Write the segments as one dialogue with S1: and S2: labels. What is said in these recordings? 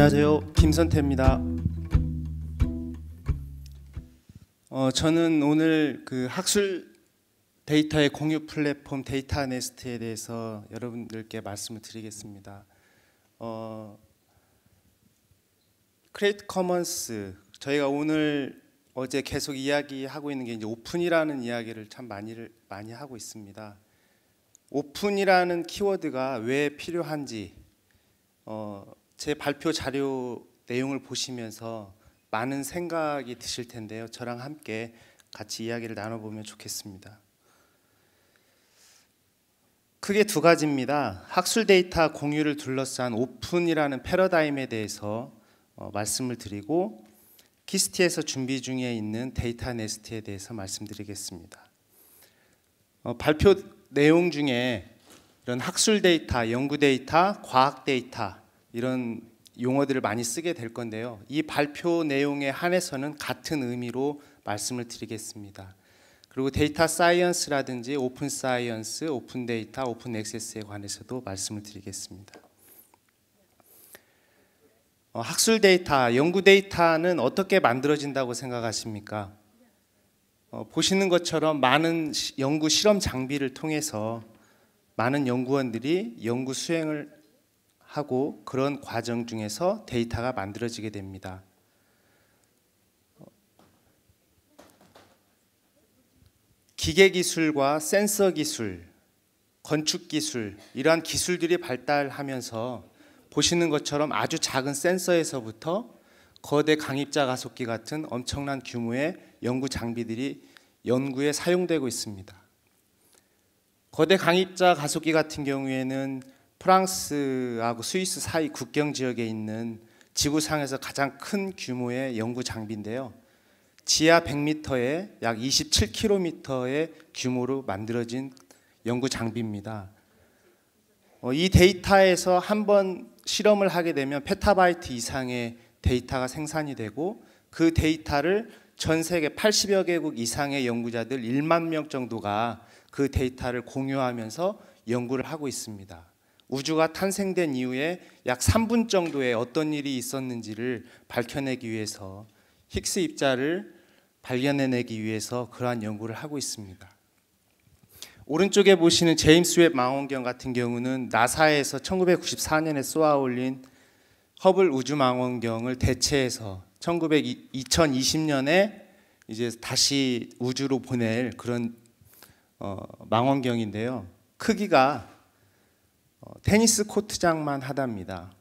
S1: 안녕하세요. 김선태입니다. 어, 저는 오늘 그 학술 데이터의 공유 플랫폼 데이터 네스트에 대해서 여러분들께 말씀을 드리겠습니다. 어, 크리에이트 커먼스 저희가 오늘 어제 계속 이야기하고 있는 게 이제 오픈이라는 이야기를 참 많이 많이 하고 있습니다. 오픈이라는 키워드가 왜 필요한지 어, 제 발표 자료 내용을 보시면서 많은 생각이 드실 텐데요. 저랑 함께 같이 이야기를 나눠보면 좋겠습니다. 크게 두 가지입니다. 학술 데이터 공유를 둘러싼 오픈이라는 패러다임에 대해서 어, 말씀을 드리고 키스티에서 준비 중에 있는 데이터 네스트에 대해서 말씀드리겠습니다. 어, 발표 내용 중에 이런 학술 데이터, 연구 데이터, 과학 데이터 이런 용어들을 많이 쓰게 될 건데요. 이 발표 내용에 한해서는 같은 의미로 말씀을 드리겠습니다. 그리고 데이터 사이언스라든지 오픈 사이언스, 오픈 데이터, 오픈 액세스에 관해서도 말씀을 드리겠습니다. 어, 학술 데이터, 연구 데이터는 어떻게 만들어진다고 생각하십니까? 어, 보시는 것처럼 많은 시, 연구 실험 장비를 통해서 많은 연구원들이 연구 수행을 하고 그런 과정 중에서 데이터가 만들어지게 됩니다. 기계 기술과 센서 기술, 건축 기술 이러한 기술들이 발달하면서 보시는 것처럼 아주 작은 센서에서부터 거대 강입자 가속기 같은 엄청난 규모의 연구 장비들이 연구에 사용되고 있습니다. 거대 강입자 가속기 같은 경우에는 프랑스하고 스위스 사이 국경 지역에 있는 지구상에서 가장 큰 규모의 연구 장비인데요. 지하 100m에 약 27km의 규모로 만들어진 연구 장비입니다. 어, 이 데이터에서 한번 실험을 하게 되면 페타바이트 이상의 데이터가 생산이 되고 그 데이터를 전 세계 80여 개국 이상의 연구자들 1만 명 정도가 그 데이터를 공유하면서 연구를 하고 있습니다. 우주가 탄생된 이후에 약 3분 정도에 어떤 일이 있었는지를 밝혀내기 위해서 힉스 입자를 발견해내기 위해서 그러한 연구를 하고 있습니다. 오른쪽에 보시는 제임스 웹 망원경 같은 경우는 나사에서 1994년에 쏘아 올린 허블 우주 망원경을 대체해서 1900, 2020년에 이제 다시 우주로 보낼 그런 어, 망원경인데요. 크기가 테니스 코트장만 하답니다.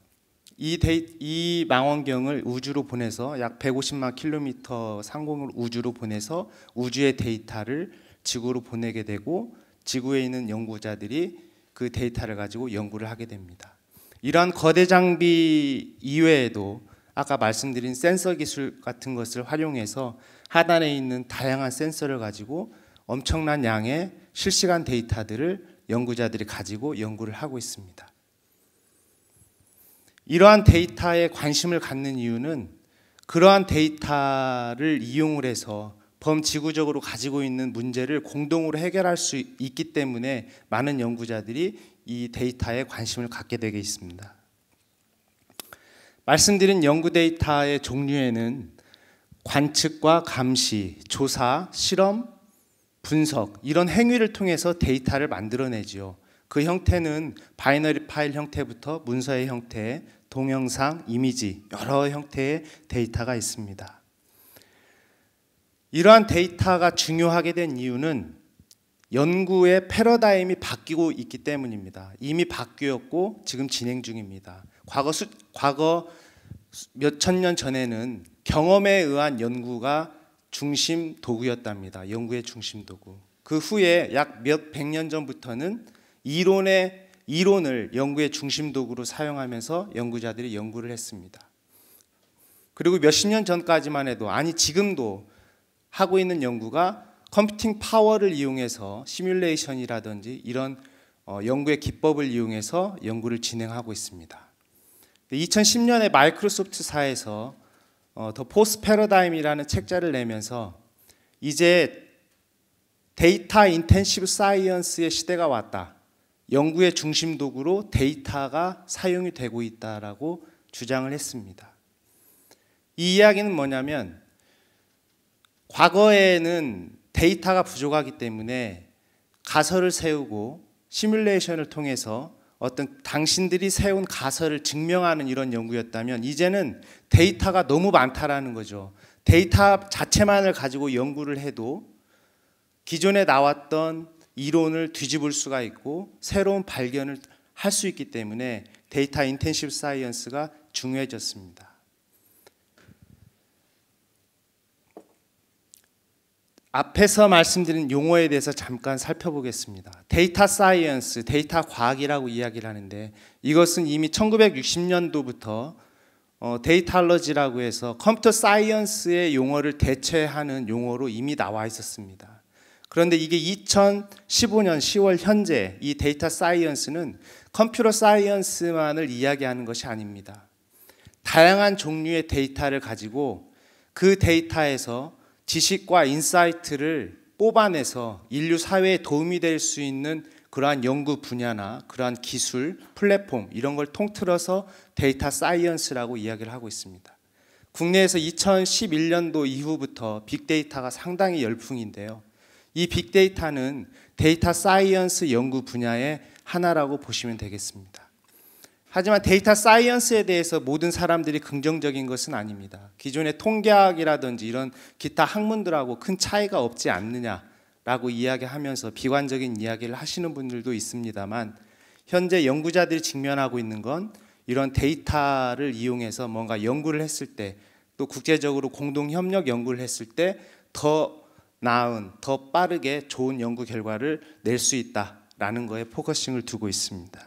S1: 이, 데이, 이 망원경을 우주로 보내서 약 150만 킬로미터 상공을 우주로 보내서 우주의 데이터를 지구로 보내게 되고 지구에 있는 연구자들이 그 데이터를 가지고 연구를 하게 됩니다. 이러한 거대 장비 이외에도 아까 말씀드린 센서 기술 같은 것을 활용해서 하단에 있는 다양한 센서를 가지고 엄청난 양의 실시간 데이터들을 연구자들이 가지고 연구를 하고 있습니다. 이러한 데이터에 관심을 갖는 이유는 그러한 데이터를 이용을 해서 범지구적으로 가지고 있는 문제를 공동으로 해결할 수 있기 때문에 많은 연구자들이 이 데이터에 관심을 갖게 되게 있습니다. 말씀드린 연구 데이터의 종류에는 관측과 감시, 조사, 실험, 분석 이런 행위를 통해서 데이터를 만들어내지요. 그 형태는 바이너리 파일 형태부터 문서의 형태, 동영상, 이미지 여러 형태의 데이터가 있습니다. 이러한 데이터가 중요하게 된 이유는 연구의 패러다임이 바뀌고 있기 때문입니다. 이미 바뀌었고 지금 진행 중입니다. 과거 수, 과거 몇 천년 전에는 경험에 의한 연구가 중심 도구였답니다. 연구의 중심 도구. 그 후에 약 몇 백 년 전부터는 이론의 이론을 연구의 중심 도구로 사용하면서 연구자들이 연구를 했습니다. 그리고 몇 십 년 전까지만 해도 아니 지금도 하고 있는 연구가 컴퓨팅 파워를 이용해서 시뮬레이션이라든지 이런 어, 연구의 기법을 이용해서 연구를 진행하고 있습니다. 2010년에 마이크로소프트사에서 어, 더 포스 패러다임이라는 책자를 내면서 이제 데이터 인텐시브 사이언스의 시대가 왔다. 연구의 중심 도구로 데이터가 사용이 되고 있다라고 주장을 했습니다. 이 이야기는 뭐냐면 과거에는 데이터가 부족하기 때문에 가설을 세우고 시뮬레이션을 통해서 어떤 당신들이 세운 가설을 증명하는 이런 연구였다면 이제는 데이터가 너무 많다라는 거죠. 데이터 자체만을 가지고 연구를 해도 기존에 나왔던 이론을 뒤집을 수가 있고 새로운 발견을 할 수 있기 때문에 데이터 인텐시브 사이언스가 중요해졌습니다. 앞에서 말씀드린 용어에 대해서 잠깐 살펴보겠습니다. 데이터 사이언스, 데이터 과학이라고 이야기를 하는데 이것은 이미 1960년도부터 어, 데이터러지라고 해서 컴퓨터 사이언스의 용어를 대체하는 용어로 이미 나와 있었습니다. 그런데 이게 2015년 10월 현재 이 데이터 사이언스는 컴퓨터 사이언스만을 이야기하는 것이 아닙니다. 다양한 종류의 데이터를 가지고 그 데이터에서 지식과 인사이트를 뽑아내서 인류 사회에 도움이 될 수 있는 그러한 연구 분야나 그러한 기술, 플랫폼 이런 걸 통틀어서 데이터 사이언스라고 이야기를 하고 있습니다. 국내에서 2011년도 이후부터 빅데이터가 상당히 열풍인데요. 이 빅데이터는 데이터 사이언스 연구 분야의 하나라고 보시면 되겠습니다. 하지만 데이터 사이언스에 대해서 모든 사람들이 긍정적인 것은 아닙니다. 기존의 통계학이라든지 이런 기타 학문들하고 큰 차이가 없지 않느냐라고 이야기하면서 비관적인 이야기를 하시는 분들도 있습니다만 현재 연구자들이 직면하고 있는 건 이런 데이터를 이용해서 뭔가 연구를 했을 때 또 국제적으로 공동 협력 연구를 했을 때 더 나은, 더 빠르게 좋은 연구 결과를 낼 수 있다라는 거에 포커싱을 두고 있습니다.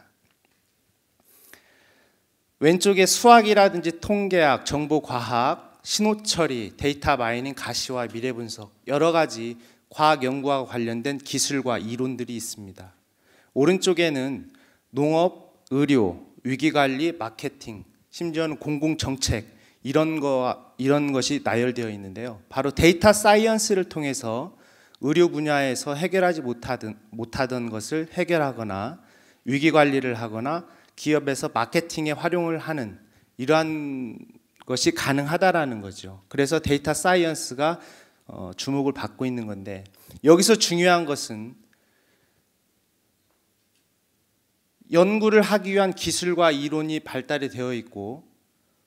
S1: 왼쪽에 수학이라든지 통계학, 정보과학, 신호처리, 데이터 마이닝, 가시화, 미래분석 여러 가지 과학 연구와 관련된 기술과 이론들이 있습니다. 오른쪽에는 농업, 의료, 위기관리, 마케팅, 심지어는 공공정책 이런 거 이런 것이 나열되어 있는데요. 바로 데이터 사이언스를 통해서 의료 분야에서 해결하지 못하던 못하던 것을 해결하거나 위기 관리를 하거나 기업에서 마케팅에 활용을 하는 이러한 것이 가능하다라는 거죠. 그래서 데이터 사이언스가 어, 주목을 받고 있는 건데 여기서 중요한 것은 연구를 하기 위한 기술과 이론이 발달이 되어 있고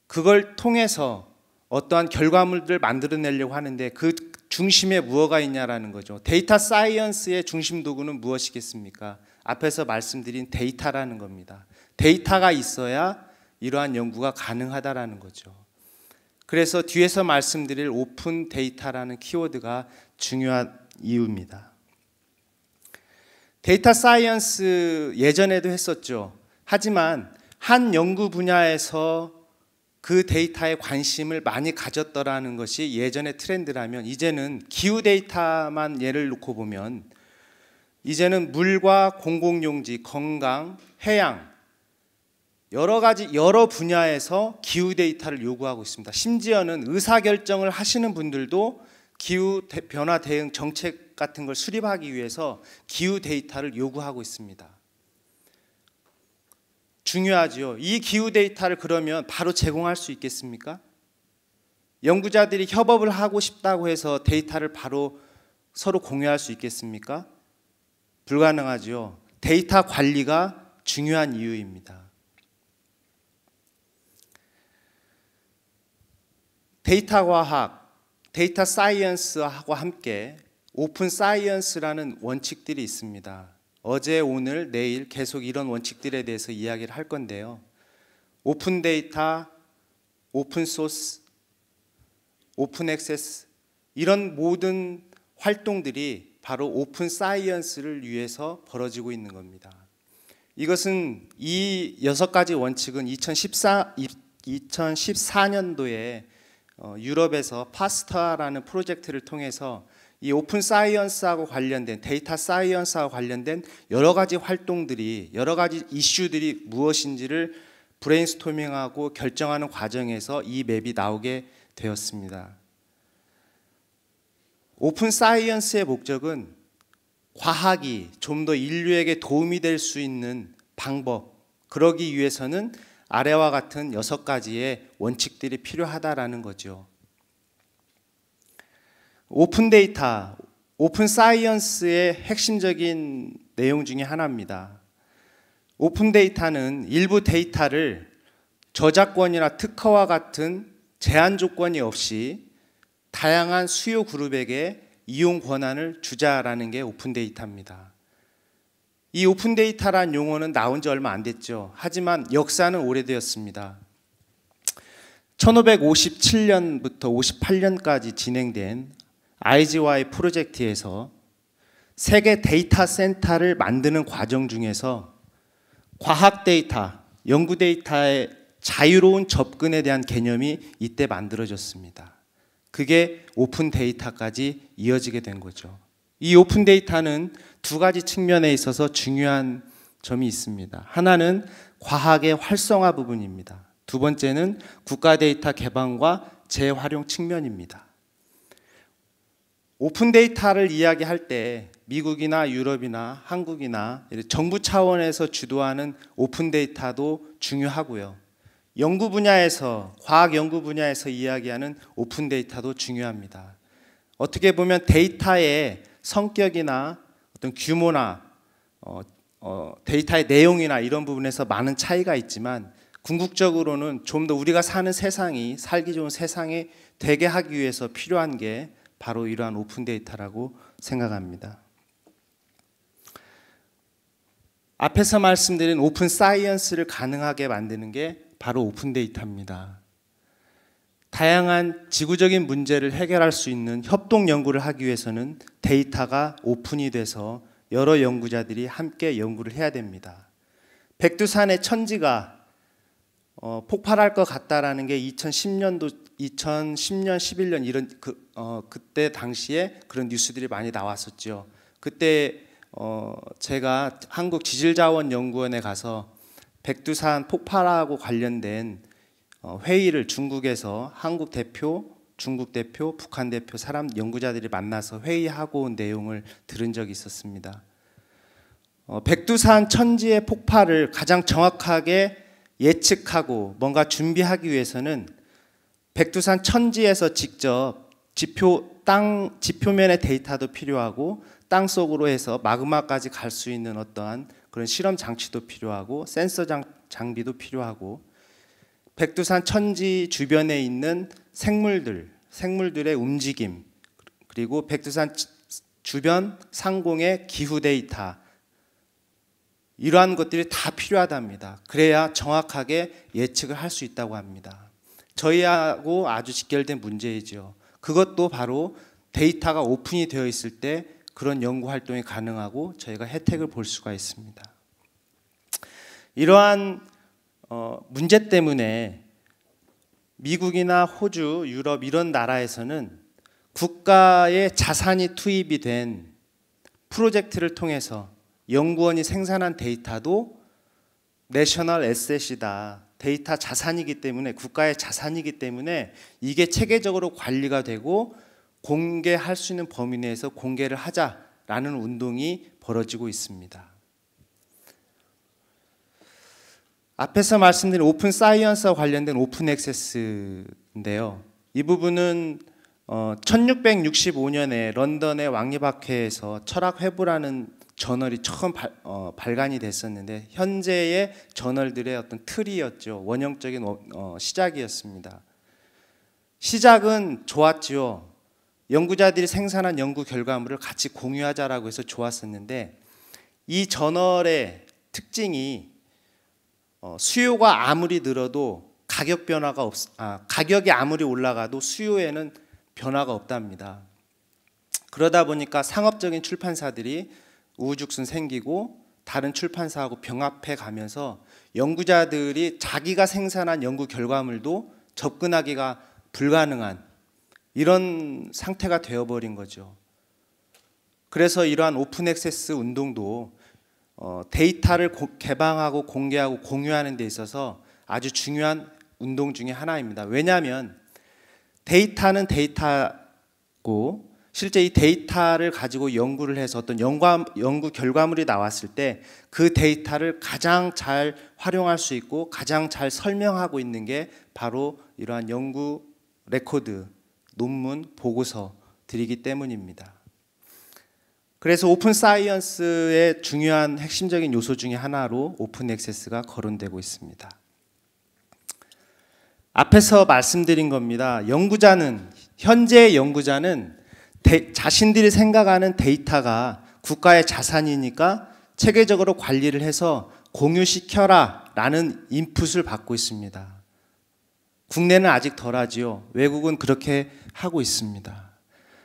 S1: 그걸 통해서 어떠한 결과물들을 만들어내려고 하는데 그 중심에 무엇가 있냐라는 거죠. 데이터 사이언스의 중심 도구는 무엇이겠습니까? 앞에서 말씀드린 데이터라는 겁니다. 데이터가 있어야 이러한 연구가 가능하다라는 거죠. 그래서 뒤에서 말씀드릴 오픈 데이터라는 키워드가 중요한 이유입니다. 데이터 사이언스 예전에도 했었죠. 하지만 한 연구 분야에서 그 데이터에 관심을 많이 가졌더라는 것이 예전의 트렌드라면 이제는 기후 데이터만 예를 놓고 보면 이제는 물과 공공용지, 건강, 해양 여러 가지 여러 분야에서 기후 데이터를 요구하고 있습니다. 심지어는 의사 결정을 하시는 분들도 기후 변화 대응 정책 같은 걸 수립하기 위해서 기후 데이터를 요구하고 있습니다. 중요하지요. 이 기후 데이터를 그러면 바로 제공할 수 있겠습니까? 연구자들이 협업을 하고 싶다고 해서 데이터를 바로 서로 공유할 수 있겠습니까? 불가능하지요. 데이터 관리가 중요한 이유입니다. 데이터 과학, 데이터 사이언스하고 함께 오픈 사이언스라는 원칙들이 있습니다. 어제, 오늘, 내일 계속 이런 원칙들에 대해서 이야기를 할 건데요. 오픈 데이터, 오픈 소스, 오픈 액세스 이런 모든 활동들이 바로 오픈 사이언스를 위해서 벌어지고 있는 겁니다. 이것은 이 여섯 가지 원칙은 2014, 2014년도에 어, 유럽에서 파스타라는 프로젝트를 통해서 이 오픈 사이언스하고 관련된 데이터 사이언스하 관련된 여러 가지 활동들이 여러 가지 이슈들이 무엇인지를 브레인스토밍하고 결정하는 과정에서 이 맵이 나오게 되었습니다. 오픈 사이언스의 목적은 과학이 좀 더 인류에게 도움이 될 수 있는 방법, 그러기 위해서는 아래와 같은 여섯 가지의 원칙들이 필요하다라는 거죠. 오픈 데이터, 오픈 사이언스의 핵심적인 내용 중의 하나입니다. 오픈 데이터는 일부 데이터를 저작권이나 특허와 같은 제한 조건이 없이 다양한 수요 그룹에게 이용 권한을 주자라는 게 오픈 데이터입니다. 이 오픈 데이터란 용어는 나온 지 얼마 안 됐죠. 하지만 역사는 오래되었습니다. 1557년부터 58년까지 진행된 IGY 프로젝트에서 세계 데이터 센터를 만드는 과정 중에서 과학 데이터, 연구 데이터의 자유로운 접근에 대한 개념이 이때 만들어졌습니다. 그게 오픈 데이터까지 이어지게 된 거죠. 이 오픈 데이터는 두 가지 측면에 있어서 중요한 점이 있습니다. 하나는 과학의 활성화 부분입니다. 두 번째는 국가 데이터 개방과 재활용 측면입니다. 오픈 데이터를 이야기할 때 미국이나 유럽이나 한국이나 정부 차원에서 주도하는 오픈 데이터도 중요하고요. 연구 분야에서 과학 연구 분야에서 이야기하는 오픈 데이터도 중요합니다. 어떻게 보면 데이터의 성격이나 어떤 규모나 어, 어, 데이터의 내용이나 이런 부분에서 많은 차이가 있지만 궁극적으로는 좀 더 우리가 사는 세상이 살기 좋은 세상에 되게 하기 위해서 필요한 게 바로 이러한 오픈 데이터라고 생각합니다. 앞에서 말씀드린 오픈 사이언스를 가능하게 만드는 게 바로 오픈 데이터입니다. 다양한 지구적인 문제를 해결할 수 있는 협동 연구를 하기 위해서는 데이터가 오픈이 돼서 여러 연구자들이 함께 연구를 해야 됩니다. 백두산의 천지가 어, 폭발할 것 같다라는 게 2010년도 2010년 11년 이런 그 어, 그때 당시에 그런 뉴스들이 많이 나왔었죠. 그때 어, 제가 한국 지질자원연구원에 가서 백두산 폭발하고 관련된 어, 회의를 중국에서 한국 대표, 중국 대표, 북한 대표 사람 연구자들이 만나서 회의하고 온 내용을 들은 적이 있었습니다. 어, 백두산 천지의 폭발을 가장 정확하게 예측하고 뭔가 준비하기 위해서는 백두산 천지에서 직접 지표 땅 지표면의 데이터도 필요하고 땅 속으로 해서 마그마까지 갈 수 있는 어떠한 그런 실험 장치도 필요하고 센서 장, 장비도 필요하고 백두산 천지 주변에 있는 생물들, 생물들의 움직임 그리고 백두산 주변 상공의 기후 데이터 이러한 것들이 다 필요하답니다. 그래야 정확하게 예측을 할 수 있다고 합니다. 저희하고 아주 직결된 문제이죠. 그것도 바로 데이터가 오픈이 되어 있을 때 그런 연구 활동이 가능하고 저희가 혜택을 볼 수가 있습니다. 이러한 어, 문제 때문에 미국이나 호주, 유럽 이런 나라에서는 국가의 자산이 투입이 된 프로젝트를 통해서 연구원이 생산한 데이터도 내셔널 에셋이다. 데이터 자산이기 때문에 국가의 자산이기 때문에 이게 체계적으로 관리가 되고 공개할 수 있는 범위 내에서 공개를 하자라는 운동이 벌어지고 있습니다. 앞에서 말씀드린 오픈 사이언스와 관련된 오픈 액세스인데요. 이 부분은 1665년에 어, 런던의 왕립학회에서 철학회부라는 저널이 처음 발, 어, 간이 됐었는데 현재의 저널들의 어떤 틀이었죠. 원형적인 어, 시작이었습니다. 시작은 좋았지요. 연구자들이 생산한 연구 결과물을 같이 공유하자라고 해서 좋았었는데 이 저널의 특징이 어, 수요가 아무리 늘어도 가격 변화가 없 아, 가격이 아무리 올라가도 수요에는 변화가 없답니다. 그러다 보니까 상업적인 출판사들이 우후죽순 생기고 다른 출판사하고 병합해 가면서 연구자들이 자기가 생산한 연구 결과물도 접근하기가 불가능한 이런 상태가 되어버린 거죠. 그래서 이러한 오픈 액세스 운동도 어, 데이터를 개방하고 공개하고 공유하는 데 있어서 아주 중요한 운동 중의 하나입니다. 왜냐하면 데이터는 데이터고 실제 이 데이터를 가지고 연구를 해서 어떤 연구, 연구 결과물이 나왔을 때 그 데이터를 가장 잘 활용할 수 있고 가장 잘 설명하고 있는 게 바로 이러한 연구 레코드 논문, 보고서 드리기 때문입니다. 그래서 오픈 사이언스의 중요한 핵심적인 요소 중의 하나로 오픈 액세스가 거론되고 있습니다. 앞에서 말씀드린 겁니다. 연구자는 현재의 연구자는 데, 자신들이 생각하는 데이터가 국가의 자산이니까 체계적으로 관리를 해서 공유시켜라라는 인풋을 받고 있습니다. 국내는 아직 덜하지요. 외국은 그렇게 하고 있습니다.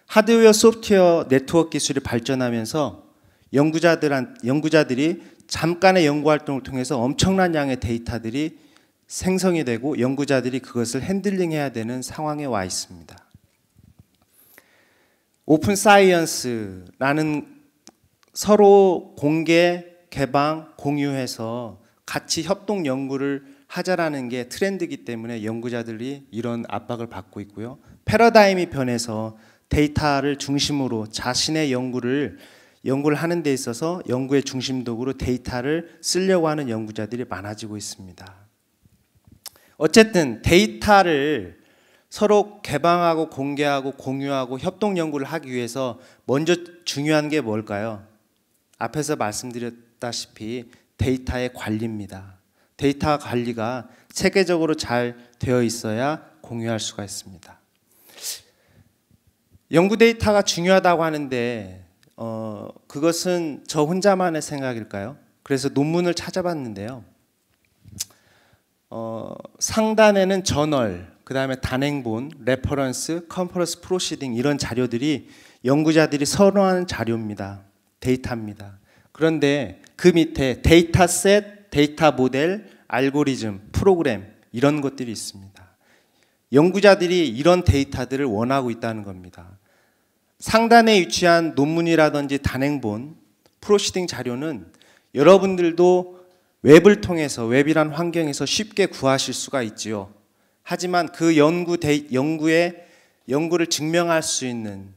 S1: 하드웨어 소프트웨어 네트워크 기술이 발전하면서 연구자들한 연구자들이 잠깐의 연구 활동을 통해서 엄청난 양의 데이터들이 생성이 되고 연구자들이 그것을 핸들링해야 되는 상황에 와 있습니다. 오픈 사이언스라는 서로 공개, 개방, 공유해서 같이 협동 연구를 하자라는 게 트렌드이기 때문에 연구자들이 이런 압박을 받고 있고요. 패러다임이 변해서 데이터를 중심으로 자신의 연구를 연구를 하는 데 있어서 연구의 중심독으로 데이터를 쓰려고 하는 연구자들이 많아지고 있습니다. 어쨌든 데이터를 서로 개방하고 공개하고 공유하고 협동 연구를 하기 위해서 먼저 중요한 게 뭘까요? 앞에서 말씀드렸다시피 데이터의 관리입니다. 데이터 관리가 체계적으로 잘 되어 있어야 공유할 수가 있습니다. 연구 데이터가 중요하다고 하는데 어, 그것은 저 혼자만의 생각일까요? 그래서 논문을 찾아봤는데요. 어, 상단에는 저널, 그 다음에 단행본, 레퍼런스, 컨퍼런스 프로시딩 이런 자료들이 연구자들이 선호하는 자료입니다. 데이터입니다. 그런데 그 밑에 데이터셋 데이터 모델, 알고리즘, 프로그램 이런 것들이 있습니다. 연구자들이 이런 데이터들을 원하고 있다는 겁니다. 상단에 위치한 논문이라든지 단행본, 프로시딩 자료는 여러분들도 웹을 통해서 웹이란 환경에서 쉽게 구하실 수가 있지요. 하지만 그 연구 데, 연구에 연구를 증명할 수 있는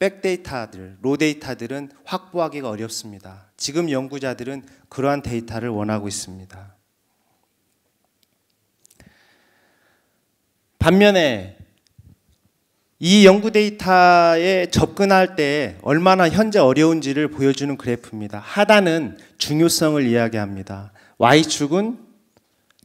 S1: 백데이터들, 로데이터들은 확보하기가 어렵습니다. 지금 연구자들은 그러한 데이터를 원하고 있습니다. 반면에 이 연구 데이터에 접근할 때 얼마나 현재 어려운지를 보여주는 그래프입니다. 하단은 중요성을 이야기합니다. Y축은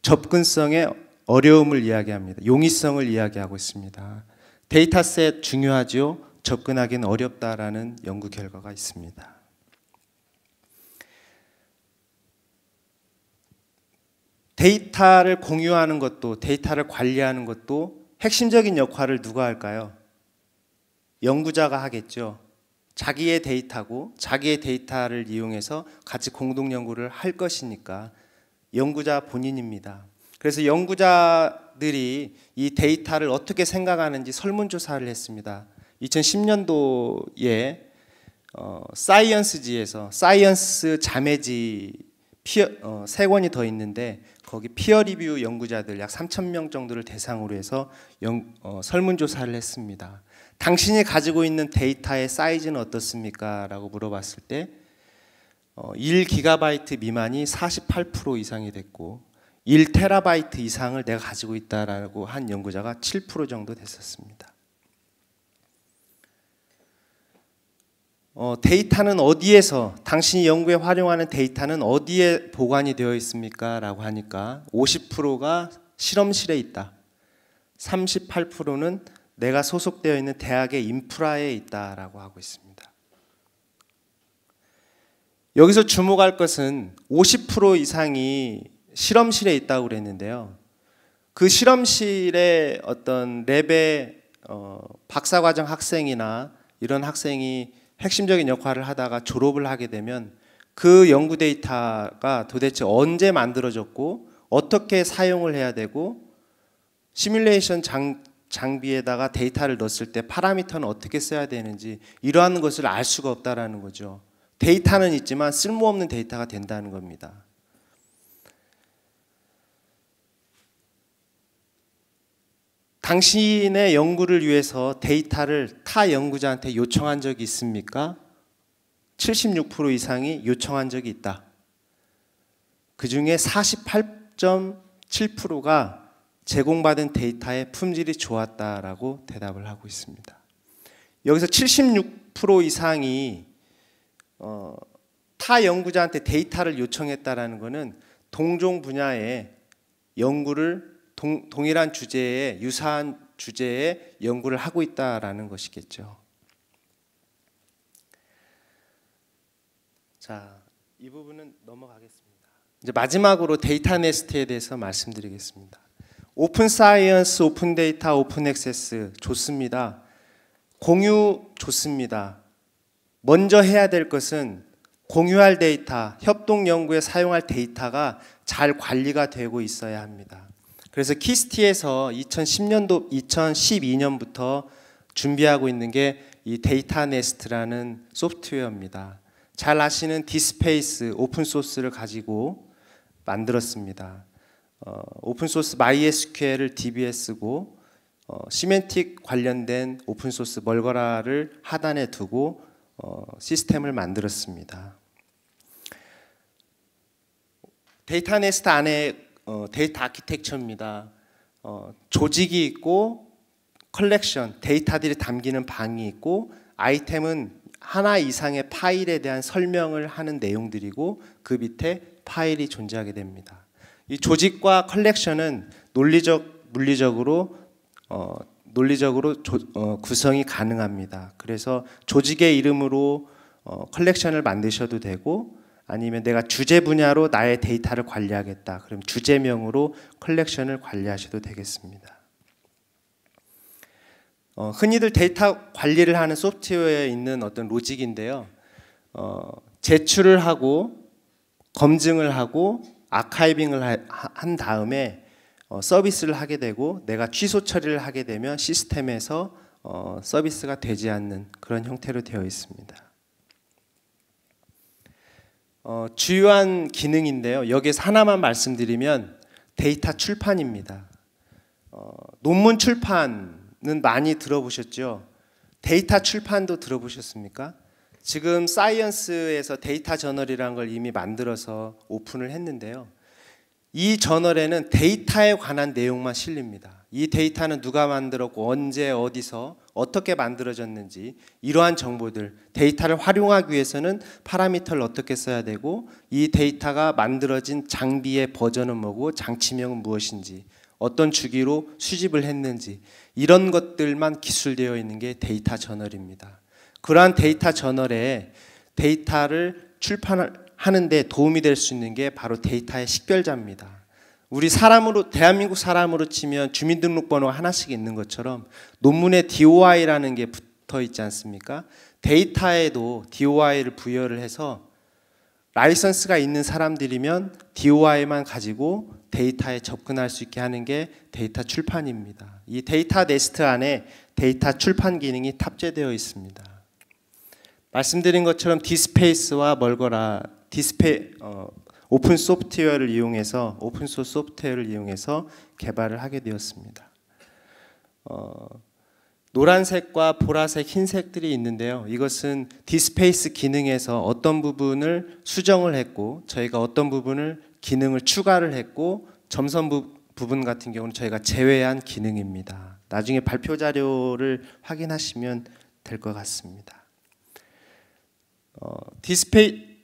S1: 접근성의 어려움을 이야기합니다. 용이성을 이야기하고 있습니다. 데이터셋 중요하죠. 접근하기는 어렵다라는 연구 결과가 있습니다. 데이터를 공유하는 것도 데이터를 관리하는 것도 핵심적인 역할을 누가 할까요? 연구자가 하겠죠. 자기의 데이터고 자기의 데이터를 이용해서 같이 공동 연구를 할 것이니까 연구자 본인입니다. 그래서 연구자들이 이 데이터를 어떻게 생각하는지 설문조사를 했습니다. 2010년도에 어, 사이언스지에서 사이언스 자매지 피어, 어, 세 권이 더 있는데 거기 피어 리뷰 연구자들 약 3천 명 정도를 대상으로 해서 연, 어, 설문조사를 했습니다. 당신이 가지고 있는 데이터의 사이즈는 어떻습니까? 라고 물어봤을 때 어, 1기가바이트 미만이 48% 이상이 됐고 1테라바이트 이상을 내가 가지고 있다라고 한 연구자가 7% 정도 됐었습니다. 어, 데이터는 어디에서 당신이 연구에 활용하는 데이터는 어디에 보관이 되어 있습니까? 라고 하니까 50%가 실험실에 있다. 38%는 내가 소속되어 있는 대학의 인프라에 있다라고 하고 있습니다. 여기서 주목할 것은 50% 이상이 실험실에 있다고 그랬는데요. 그실험실에 어떤 랩의 어, 박사과정 학생이나 이런 학생이 핵심적인 역할을 하다가 졸업을 하게 되면 그 연구 데이터가 도대체 언제 만들어졌고 어떻게 사용을 해야 되고 시뮬레이션 장, 장비에다가 데이터를 넣었을 때 파라미터는 어떻게 써야 되는지 이러한 것을 알 수가 없다라는 거죠. 데이터는 있지만 쓸모없는 데이터가 된다는 겁니다. 당신의 연구를 위해서 데이터를 타 연구자한테 요청한 적이 있습니까? 76% 이상이 요청한 적이 있다. 그 중에 48.7%가 제공받은 데이터의 품질이 좋았다라고 대답을 하고 있습니다. 여기서 76% 이상이 어, 타 연구자한테 데이터를 요청했다라는 것은 동종 분야의 연구를 동, 동일한 주제에 유사한 주제에 연구를 하고 있다라는 것이겠죠. 자, 이 부분은 넘어가겠습니다. 이제 마지막으로 데이터 네스트에 대해서 말씀드리겠습니다. 오픈 사이언스, 오픈 데이터, 오픈 액세스 좋습니다. 공유 좋습니다. 먼저 해야 될 것은 공유할 데이터, 협동 연구에 사용할 데이터가 잘 관리가 되고 있어야 합니다. 그래서 키스티에서 2010년도 2012년부터 준비하고 있는 게 이 데이터 네스트라는 소프트웨어입니다. 잘 아시는 디스페이스 오픈 소스를 가지고 만들었습니다. 어, 오픈 소스 MySQL을 DB에 쓰고 어, 시멘틱 관련된 오픈 소스 멀거라를 하단에 두고 어, 시스템을 만들었습니다. 데이터 네스트 안에 어, 데이터 아키텍처입니다. 어, 조직이 있고 컬렉션, 데이터들이 담기는 방이 있고 아이템은 하나 이상의 파일에 대한 설명을 하는 내용들이고 그 밑에 파일이 존재하게 됩니다. 이 조직과 컬렉션은 논리적, 물리적으로 어, 논리적으로 조, 어, 구성이 가능합니다. 그래서 조직의 이름으로 어, 컬렉션을 만드셔도 되고 아니면 내가 주제 분야로 나의 데이터를 관리하겠다. 그럼 주제명으로 컬렉션을 관리하셔도 되겠습니다. 어, 흔히들 데이터 관리를 하는 소프트웨어에 있는 어떤 로직인데요. 어, 제출을 하고 검증을 하고 아카이빙을 하, 한 다음에 어, 서비스를 하게 되고 내가 취소 처리를 하게 되면 시스템에서 어, 서비스가 되지 않는 그런 형태로 되어 있습니다. 어, 주요한 기능인데요. 여기서 하나만 말씀드리면 데이터 출판입니다. 어, 논문 출판은 많이 들어보셨죠? 데이터 출판도 들어보셨습니까? 지금 사이언스에서 데이터 저널이라는 걸 이미 만들어서 오픈을 했는데요. 이 저널에는 데이터에 관한 내용만 실립니다. 이 데이터는 누가 만들었고 언제 어디서 어떻게 만들어졌는지 이러한 정보들 데이터를 활용하기 위해서는 파라미터를 어떻게 써야 되고 이 데이터가 만들어진 장비의 버전은 뭐고 장치명은 무엇인지 어떤 주기로 수집을 했는지 이런 것들만 기술되어 있는 게 데이터 저널입니다. 그러한 데이터 저널에 데이터를 출판하는 데 도움이 될 수 있는 게 바로 데이터의 식별자입니다. 우리 사람으로 대한민국 사람으로 치면 주민등록번호 하나씩 있는 것처럼 논문에 DOI라는 게 붙어 있지 않습니까? 데이터에도 DOI를 부여를 해서 라이선스가 있는 사람들이면 DOI만 가지고 데이터에 접근할 수 있게 하는 게 데이터 출판입니다. 이 데이터 네스트 안에 데이터 출판 기능이 탑재되어 있습니다. 말씀드린 것처럼 디스페이스와 멀거라 디스페 어, 오픈 소프트웨어를 이용해서 오픈 소 소프트웨어를 이용해서 개발을 하게 되었습니다. 어, 노란색과 보라색, 흰색들이 있는데요. 이것은 디스페이스 기능에서 어떤 부분을 수정을 했고 저희가 어떤 부분을 기능을 추가를 했고 점선 부, 부분 같은 경우는 저희가 제외한 기능입니다. 나중에 발표 자료를 확인하시면 될 것 같습니다. 어, 디스페이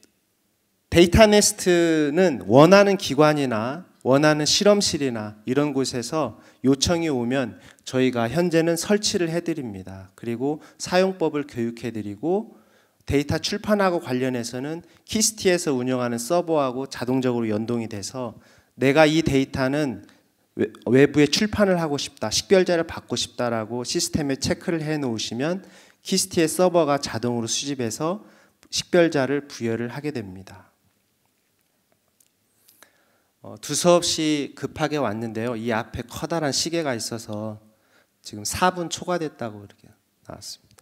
S1: 데이터 네스트는 원하는 기관이나 원하는 실험실이나 이런 곳에서 요청이 오면 저희가 현재는 설치를 해드립니다. 그리고 사용법을 교육해드리고 데이터 출판하고 관련해서는 키스티에서 운영하는 서버하고 자동적으로 연동이 돼서 내가 이 데이터는 외부에 출판을 하고 싶다, 식별자를 받고 싶다라고 시스템에 체크를 해 놓으시면 키스티의 서버가 자동으로 수집해서 식별자를 부여를 하게 됩니다. 어, 두서없이 급하게 왔는데요. 이 앞에 커다란 시계가 있어서 지금 4분 초과됐다고 이렇게 나왔습니다.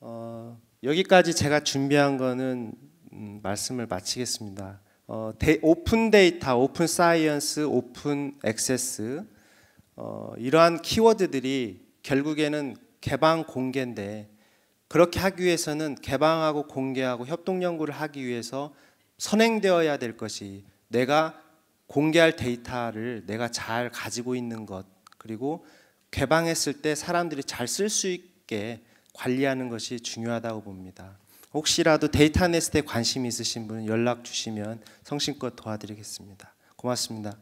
S1: 어, 여기까지 제가 준비한 거는 음, 말씀을 마치겠습니다. 어, 데, 오픈 데이터, 오픈 사이언스, 오픈 액세스 어, 이러한 키워드들이 결국에는 개방 공개인데 그렇게 하기 위해서는 개방하고 공개하고 협동 연구를 하기 위해서 선행되어야 될 것이 내가 공개할 데이터를 내가 잘 가지고 있는 것 그리고 개방했을 때 사람들이 잘 쓸 수 있게 관리하는 것이 중요하다고 봅니다. 혹시라도 데이터 네에 관심 있으신 분 연락 주시면 성심껏 도와드리겠습니다. 고맙습니다.